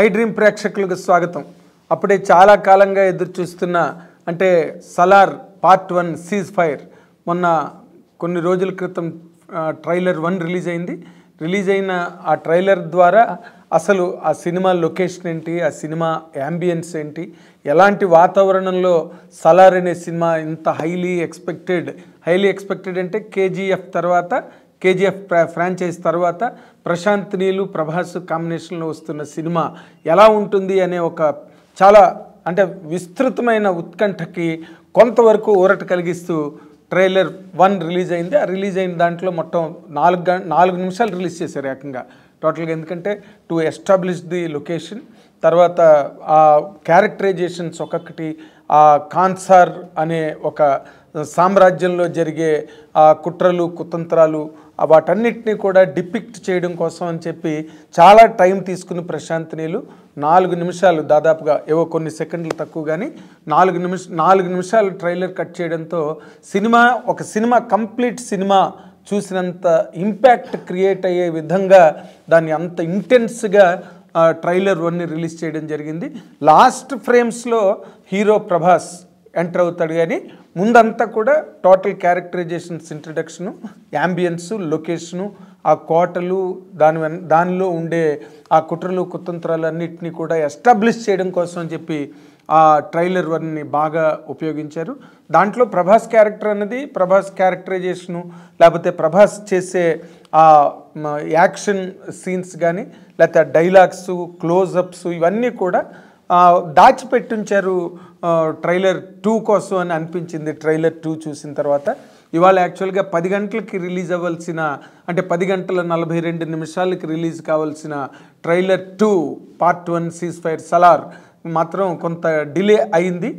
I dream ప్రేక్షకులకు స్వాగతం అప్పుడే చాలా కాలంగా ఎదురు చూస్తున్న అంటే Salaar part one cease fire మొన్న కొన్ని రోజుల క్రితం ట్రైలర్ వన్ రిలీజ్ అయింది రిలీజ్ అయిన ఆ ట్రైలర్ ద్వారా అసలు ఆ సినిమా లొకేషన్ ఏంటి ఆ సినిమా యాంబియన్స్ ఏంటి ఎలాంటి వాతావరణంలో సలార్ అనే సినిమా ఇంత హైలీ ఎక్స్పెక్టెడ్ హైలీ ఎక్స్పెక్టెడ్ అంటే కేజీఎఫ్ తర్వాత కేజీఎఫ్ ఫ్రాంచైజ్ తర్వాత ప్రశాంత్ నీలు ప్రభాస్ కాంబినేషన్లో వస్తున్న సినిమా ఎలా ఉంటుంది అనే ఒక చాలా అంటే విస్తృతమైన ఉత్కంఠకి కొంతవరకు ఊరట కలిగిస్తూ ట్రైలర్ వన్ రిలీజ్ అయింది ఆ రిలీజ్ అయిన దాంట్లో మొత్తం నాలుగు గ నాలుగు నిమిషాలు రిలీజ్ చేశారు ఏకంగా టోటల్గా ఎందుకంటే టు ఎస్టాబ్లిష్ ది లొకేషన్ తర్వాత ఆ క్యారెక్టరైజేషన్స్ ఒక్కొక్కటి ఆ కాన్సార్ అనే ఒక సామ్రాజ్యంలో జరిగే ఆ కుట్రలు కుతంత్రాలు వాటన్నిటినీ కూడా డిపిక్ట్ చేయడం కోసం అని చెప్పి చాలా టైం తీసుకుని ప్రశాంత్ నీళ్ళు నాలుగు నిమిషాలు దాదాపుగా ఏవో కొన్ని సెకండ్లు తక్కువ కానీ నాలుగు నిమిష నాలుగు నిమిషాలు ట్రైలర్ కట్ చేయడంతో సినిమా ఒక సినిమా కంప్లీట్ సినిమా చూసినంత ఇంపాక్ట్ క్రియేట్ అయ్యే విధంగా దాన్ని అంత ఇంటెన్స్గా ట్రైలర్ వన్ని రిలీజ్ చేయడం జరిగింది లాస్ట్ ఫ్రేమ్స్లో హీరో ప్రభాస్ ఎంటర్ అవుతాడు కానీ ముందంతా కూడా total characterisations introduction ambience location ఆ కోటలు దాని దానిలో ఉండే ఆ కుట్రలు కుతంత్రాలన్నింటినీ కూడా ఎస్టాబ్లిష్ చేయడం కోసం అని చెప్పి ఆ ట్రైలర్ వన్ని బాగా ఉపయోగించారు దాంట్లో ప్రభాస్ క్యారెక్టర్ అన్నది ప్రభాస్ క్యారెక్టరైజేషను లేకపోతే ప్రభాస్ చేసే ఆ యాక్షన్ సీన్స్ కానీ లేకపోతే డైలాగ్స్ క్లోజప్స్ ఇవన్నీ కూడా దాచిపెట్టించారు ట్రైలర్ టూ కోసం అని అనిపించింది ట్రైలర్ టూ చూసిన తర్వాత ఇవాళ యాక్చువల్గా పది గంటలకి రిలీజ్ అవ్వాల్సిన అంటే పది గంటల నలభై రెండు నిమిషాలకి రిలీజ్ కావాల్సిన trailer two part one cease fire Salaar మాత్రం కొంత డిలే అయింది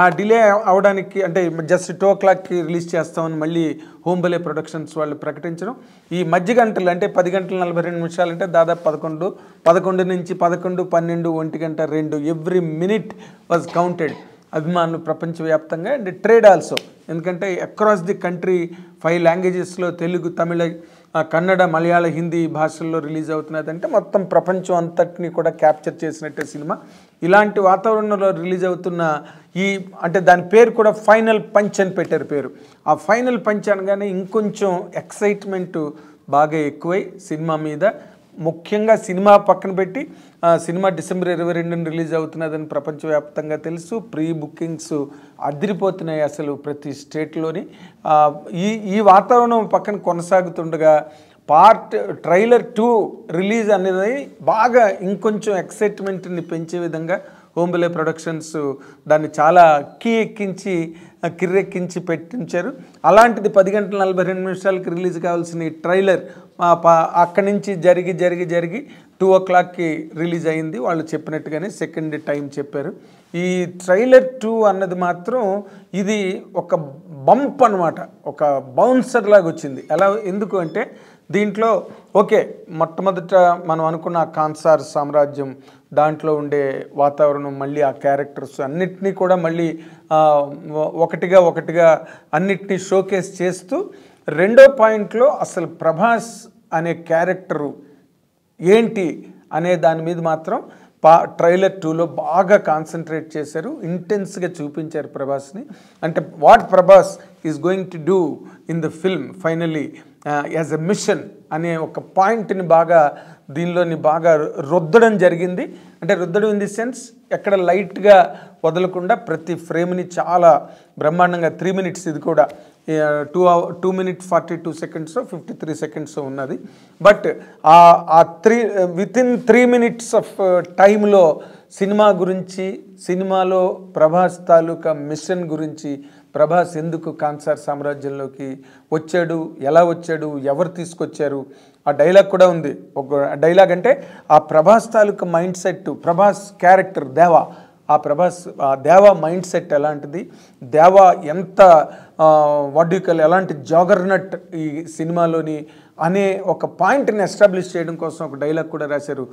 ఆ డిలే అవడానికి అంటే జస్ట్ టూ క్లాక్కి రిలీజ్ చేస్తామని మళ్ళీ హోంబలే ప్రొడక్షన్స్ వాళ్ళు ప్రకటించడం ఈ మధ్య గంటలు అంటే పది గంటల నలభై రెండు నిమిషాలు అంటే దాదాపు పదకొండు పదకొండు నుంచి పదకొండు పన్నెండు ఒంటి గంట రెండు ఎవ్రీ మినిట్ వాజ్ కౌంటెడ్ అభిమానులు ప్రపంచవ్యాప్తంగా అండ్ ట్రేడ్ ఆల్సో ఎందుకంటే అక్రాస్ ది కంట్రీ ఫైవ్ లాంగ్వేజెస్లో తెలుగు తమిళ కన్నడ మలయాళ హిందీ భాషల్లో రిలీజ్ అవుతున్నదంటే మొత్తం ప్రపంచం అంతటిని కూడా క్యాప్చర్ చేసినట్టే సినిమా ఇలాంటి వాతావరణంలో రిలీజ్ అవుతున్న ఈ అంటే దాని పేరు కూడా ఫైనల్ పంచ్ అని పెట్టారు పేరు ఆ ఫైనల్ పంచ్ అనగానే ఇంకొంచెం ఎక్సైట్మెంట్ బాగా ఎక్కువై సినిమా మీద ముఖ్యంగా సినిమా పక్కన పెట్టి సినిమా డిసెంబర్ ఇరవై రెండున రిలీజ్ అవుతున్నదని ప్రపంచవ్యాప్తంగా తెలుసు ప్రీ బుకింగ్స్ అదిరిపోతున్నాయి అసలు ప్రతి స్టేట్లోని ఈ ఈ వాతావరణం పక్కన కొనసాగుతుండగా పార్ట్ ట్రైలర్ టూ రిలీజ్ అనేది బాగా ఇంకొంచెం ఎక్సైట్మెంట్ని పెంచే విధంగా హోంబలే ప్రొడక్షన్స్ దాన్ని చాలా కీ ఎక్కించి కిర్రెక్కించి పెట్టించారు అలాంటిది పది గంటల నలభై రెండు నిమిషాలకి రిలీజ్ కావాల్సిన ట్రైలర్ అక్కడి నుంచి జరిగి జరిగి జరిగి టూ ఓ క్లాక్కి రిలీజ్ అయింది వాళ్ళు చెప్పినట్టుగానే సెకండ్ టైం చెప్పారు ఈ ట్రైలర్ టూ అన్నది మాత్రం ఇది ఒక బంప్ అనమాట ఒక బౌన్సర్ లాగా వచ్చింది ఎలా ఎందుకు అంటే దీంట్లో ఓకే మొట్టమొదట మనం అనుకున్న కాన్సార్ సామ్రాజ్యం దాంట్లో ఉండే వాతావరణం మళ్ళీ ఆ క్యారెక్టర్స్ అన్నిటినీ కూడా మళ్ళీ ఒకటిగా ఒకటిగా అన్నిటినీ షోకేస్ చేస్తూ రెండో పాయింట్లో అసలు ప్రభాస్ అనే క్యారెక్టరు ఏంటి అనే దాని మీద మాత్రం పా ట్రైలర్ టూలో బాగా కాన్సన్ట్రేట్ చేశారు ఇంటెన్స్గా చూపించారు ప్రభాస్ని అంటే what Prabhas is going to do in the film finally as a mission అనే ఒక పాయింట్ని బాగా దీనిలోని బాగా రుద్దడం జరిగింది అంటే రుద్దడం ఇన్ ది సెన్స్ ఎక్కడ లైట్గా వదలకుండా ప్రతి ఫ్రేమ్ని చాలా బ్రహ్మాండంగా త్రీ మినిట్స్ ఇది కూడా two two minute forty two seconds fifty three seconds ఉన్నది బట్ ఆ three within three minutes of టైంలో సినిమా గురించి సినిమాలో ప్రభాస్ తాలూకా మిషన్ గురించి ప్రభాస్ ఎందుకు కాన్సార్ సామ్రాజ్యంలోకి వచ్చాడు ఎలా వచ్చాడు ఎవరు తీసుకొచ్చారు ఆ డైలాగ్ కూడా ఉంది ఒక డైలాగ్ అంటే ఆ ప్రభాస్ తాలూకు మైండ్ సెట్ ప్రభాస్ క్యారెక్టర్ దేవా ఆ ప్రభాస్ ఆ దేవా మైండ్ సెట్ ఎలాంటిది దేవా ఎంత కల్ ఎలాంటి జాగర్నట్ ఈ సినిమాలోని అనే ఒక పాయింట్ని ఎస్టాబ్లిష్ చేయడం కోసం ఒక డైలాగ్ కూడా రాశారు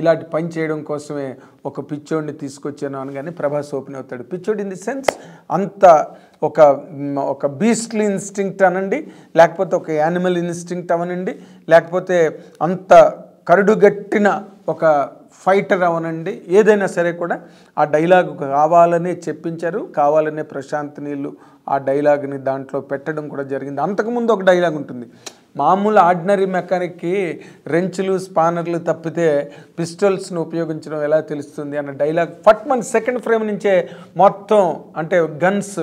ఇలాంటి పని చేయడం కోసమే ఒక పిచ్చోడిని తీసుకొచ్చాను అనగానే ప్రభాస్ ఓపెన్ అవుతాడు పిచ్చోడ్ ఇన్ ది సెన్స్ అంత ఒక ఒక బీస్ట్లీ ఇన్స్టింక్ట్ అనండి లేకపోతే ఒక యానిమల్ ఇన్స్టింక్ట్ అవనండి లేకపోతే అంత కరుడుగట్టిన ఒక ఫైటర్ అవనండి ఏదైనా సరే కూడా ఆ డైలాగ్ కావాలనే చెప్పించారు కావాలనే ప్రశాంత్ నీళ్ళు ఆ డైలాగ్ని దాంట్లో పెట్టడం కూడా జరిగింది అంతకుముందు ఒక డైలాగ్ ఉంటుంది మామూలు ఆర్డినరీ మెకానిక్కి రెంచులు స్పానర్లు తప్పితే పిస్టల్స్ను ఉపయోగించడం ఎలా తెలుస్తుంది అన్న డైలాగ్ ఫట్ మన సెకండ్ ఫ్రేమ్ నుంచే మొత్తం అంటే గన్స్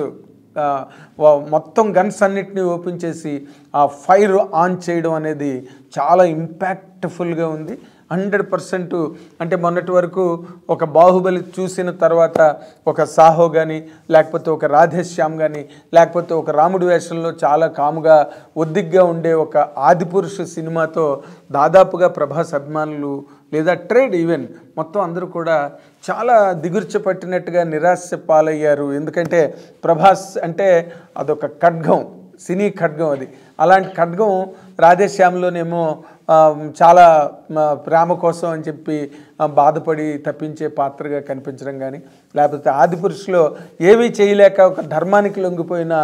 మొత్తం గన్స్ అన్నిటిని ఓపెన్ చేసి ఆ ఫైర్ ఆన్ చేయడం అనేది చాలా ఇంపాక్ట్ఫుల్గా ఉంది హండ్రెడ్ పర్సెంట్ అంటే మొన్నటి వరకు ఒక బాహుబలి చూసిన తర్వాత ఒక సాహో కానీ లేకపోతే ఒక రాధేశ్యామ్ కానీ లేకపోతే ఒక రాముడు వేషంలో చాలా కాముగా ఒద్దిగ్గా ఉండే ఒక ఆదిపురుష సినిమాతో దాదాపుగా ప్రభాస్ అభిమానులు లేదా ట్రేడ్ ఈవెన్ మొత్తం అందరూ కూడా చాలా దిగుర్చ పట్టినట్టుగా నిరాశ పాలయ్యారు ఎందుకంటే ప్రభాస్ అంటే అదొక ఖడ్గం సినీ ఖడ్గం అది అలాంటి ఖడ్గం రాధేశ్యామ్లోనేమో చాలా ప్రేమ కోసం అని చెప్పి బాధపడి తప్పించే పాత్రగా కనిపించడం కానీ లేకపోతే ఆది పురుషులో ఏమీ చేయలేక ఒక ధర్మానికి లొంగిపోయిన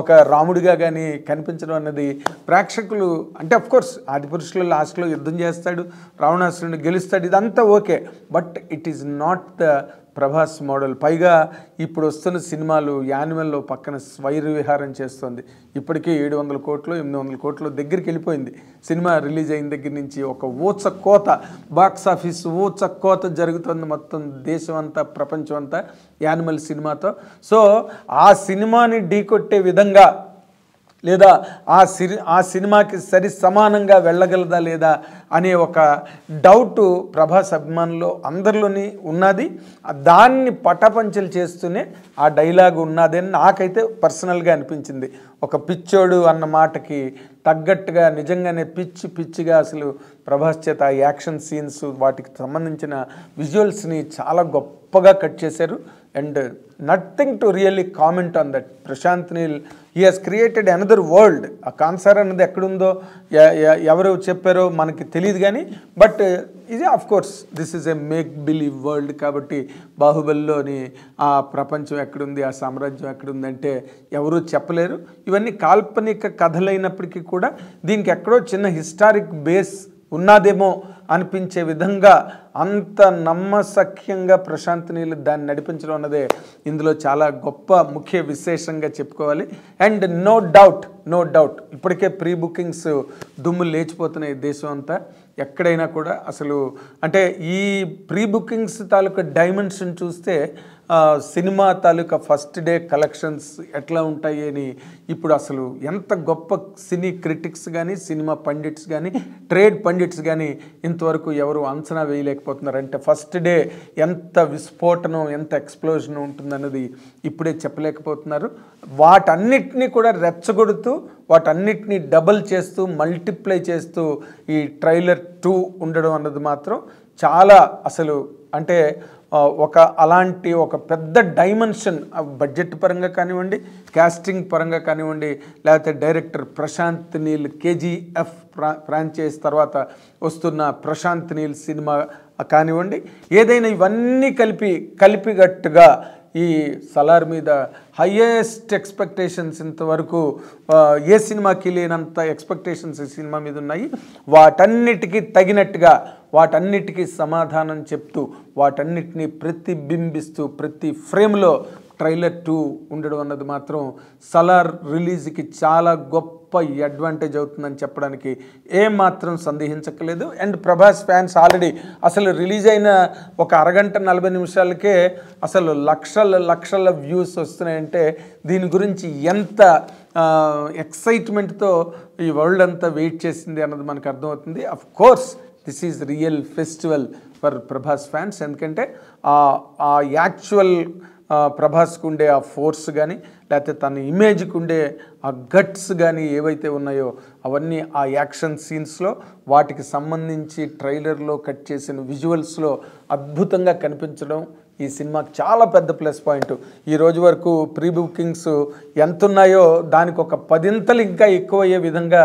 ఒక రాముడిగా కానీ కనిపించడం అన్నది ప్రేక్షకులు అంటే అఫ్కోర్స్ ఆది పురుషులు లాస్ట్లో యుద్ధం చేస్తాడు రావణాసురుని గెలుస్తాడు ఇదంతా okay but it is not the Prabhas model పైగా ఇప్పుడు వస్తున్న సినిమాలు యానిమల్లో పక్కన స్వైర్ విహారం చేస్తుంది ఇప్పటికే ఏడు వందల కోట్లు ఎనిమిది వందల కోట్లు దగ్గరికి వెళ్ళిపోయింది సినిమా రిలీజ్ అయిన దగ్గర నుంచి ఒక ఊచ కోత బాక్స్ ఆఫీస్ ఊచ కోత జరుగుతుంది మొత్తం దేశం అంతా ప్రపంచం అంతా యానిమల్ సినిమాతో సో ఆ సినిమాని ఢీకొట్టే విధంగా లేదా ఆ సిరి ఆ సినిమాకి సరి సమానంగా వెళ్ళగలదా లేదా అనే ఒక డౌట్ ప్రభాస్ అభిమానులు అందరిలోని ఉన్నది దాన్ని పటపంచలు చేస్తూనే ఆ డైలాగ్ అని నాకైతే పర్సనల్గా అనిపించింది ఒక పిచ్చోడు అన్న మాటకి తగ్గట్టుగా నిజంగానే పిచ్చి పిచ్చిగా అసలు ప్రభాస్ చేత యాక్షన్ సీన్స్ వాటికి సంబంధించిన విజువల్స్ని చాలా గొప్పగా కట్ చేశారు and nothing to really comment on that Prashanth Neel ఈ హాస్ క్రియేటెడ్ అనదర్ వరల్డ్ ఆ కాన్సర్ అన్నది ఎక్కడుందో ఎవరు చెప్పారో మనకి తెలియదు తెలియదు కానీ బట్ uh, ఇది of course this is a make believe world కాబట్టి బాహుబలిలోని ఆ ప్రపంచం ఎక్కడుంది ఆ సామ్రాజ్యం ఎక్కడుంది అంటే ఎవరూ చెప్పలేరు ఇవన్నీ కాల్పనిక కథలైనప్పటికీ కూడా దీనికి ఎక్కడో చిన్న హిస్టారిక్ బేస్ ఉన్నదేమో అనిపించే విధంగా అంత నమ్మసఖ్యంగా ప్రశాంత్ నీళ్ళు దాన్ని నడిపించడం అన్నదే ఇందులో చాలా గొప్ప ముఖ్య విశేషంగా చెప్పుకోవాలి and no doubt no doubt ఇప్పటికే ప్రీ బుకింగ్స్ దుమ్ము లేచిపోతున్నాయి దేశం అంతా ఎక్కడైనా కూడా అసలు అంటే ఈ ప్రీ బుకింగ్స్ తాలూకా డైమెన్షన్ చూస్తే సినిమా తాలూకా ఫస్ట్ డే కలెక్షన్స్ ఎట్లా ఉంటాయి అని ఇప్పుడు అసలు ఎంత గొప్ప సినీ క్రిటిక్స్ కానీ సినిమా పండిట్స్ కానీ ట్రేడ్ పండిట్స్ కానీ ఇంతవరకు ఎవరు అంచనా వేయలేకపోతున్నారు అంటే ఫస్ట్ డే ఎంత విస్ఫోటనం ఎంత ఎక్స్ప్లోజన్ ఉంటుందన్నది ఇప్పుడే చెప్పలేకపోతున్నారు వాటన్నిటినీ కూడా రెచ్చగొడుతూ వాటన్నిటినీ డబుల్ చేస్తూ మల్టిప్లై చేస్తూ ఈ ట్రైలర్ టూ ఉండడం అన్నది మాత్రం చాలా అసలు అంటే ఒక అలాంటి ఒక పెద్ద డైమెన్షన్ బడ్జెట్ పరంగా కానివ్వండి క్యాస్టింగ్ పరంగా కానివ్వండి లేకపోతే director Prashanth Neel KGF franchise తర్వాత వస్తున్న ప్రశాంత్ నీల్ సినిమా కానివ్వండి ఏదైనా ఇవన్నీ కలిపి కలిపిగట్టుగా ఈ సలార్ మీద హయ్యెస్ట్ ఎక్స్పెక్టేషన్స్ ఇంతవరకు ఏ సినిమాకి లేనంత ఎక్స్పెక్టేషన్స్ ఈ సినిమా మీద ఉన్నాయి వాటన్నిటికీ తగినట్టుగా వాటన్నిటికీ సమాధానం చెప్తూ వాటన్నిటినీ ప్రతిబింబిస్తూ ప్రతి ఫ్రేమ్లో ట్రైలర్ టూ ఉండడం అన్నది మాత్రం సలార్ రిలీజ్కి చాలా గొప్ప అడ్వాంటేజ్ అవుతుందని చెప్పడానికి ఏమాత్రం సందేహించకలేదు అండ్ ప్రభాస్ ఫ్యాన్స్ ఆల్రెడీ అసలు రిలీజ్ అయిన ఒక అరగంట నలభై నిమిషాలకే అసలు లక్షల లక్షల వ్యూస్ వస్తున్నాయంటే దీని గురించి ఎంత ఎక్సైట్మెంట్తో ఈ వరల్డ్ అంతా వెయిట్ చేసింది అన్నది మనకు అర్థమవుతుంది of course this is real festival for Prabhas fans ఎందుకంటే ఆ యాక్చువల్ ప్రభాస్కు ఉండే ఆ ఫోర్స్ కానీ లేకపోతే తన ఇమేజ్కి ఉండే ఆ గట్స్ కానీ ఏవైతే ఉన్నాయో అవన్నీ ఆ యాక్షన్ సీన్స్లో వాటికి సంబంధించి ట్రైలర్లో కట్ చేసిన విజువల్స్లో అద్భుతంగా కనిపించడం ఈ సినిమాకి చాలా పెద్ద ప్లస్ పాయింట్ ఈ రోజు వరకు ప్రీ బుకింగ్స్ ఎంత ఉన్నాయో దానికి ఒక పదింతలు ఇంకా ఎక్కువయ్యే విధంగా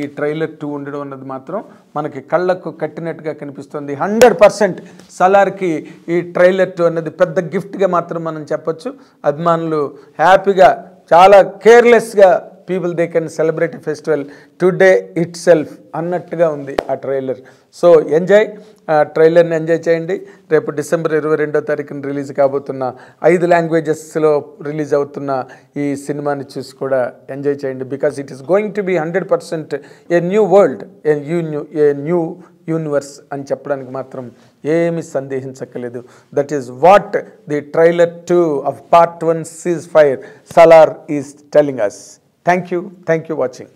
ఈ ట్రైలర్ టూ ఉండడం అన్నది మాత్రం మనకి కళ్ళకు కట్టినట్టుగా కనిపిస్తుంది హండ్రెడ్ పర్సెంట్ సలార్కి ఈ ట్రైలర్ టూ అన్నది పెద్ద గిఫ్ట్గా మాత్రం మనం చెప్పొచ్చు అభిమానులు హ్యాపీగా చాలా కేర్లెస్గా people they can celebrate festival today itself అన్నట్టుగా ఉంది ఆ ట్రైలర్ సో ఎంజాయ్ ట్రైలర్ని ఎంజాయ్ చేయండి రేపు డిసెంబర్ ఇరవై రెండో తారీఖున రిలీజ్ కాబోతున్న ఐదు లాంగ్వేజెస్లో రిలీజ్ అవుతున్న ఈ సినిమాని చూసి కూడా ఎంజాయ్ చేయండి because it is going to be hundred percent a new world a new new a new universe అని చెప్పడానికి మాత్రం ఏమీ సందేహించక్కలేదు that is what the trailer two of part one cease fire Salaar is telling us thank you thank you watching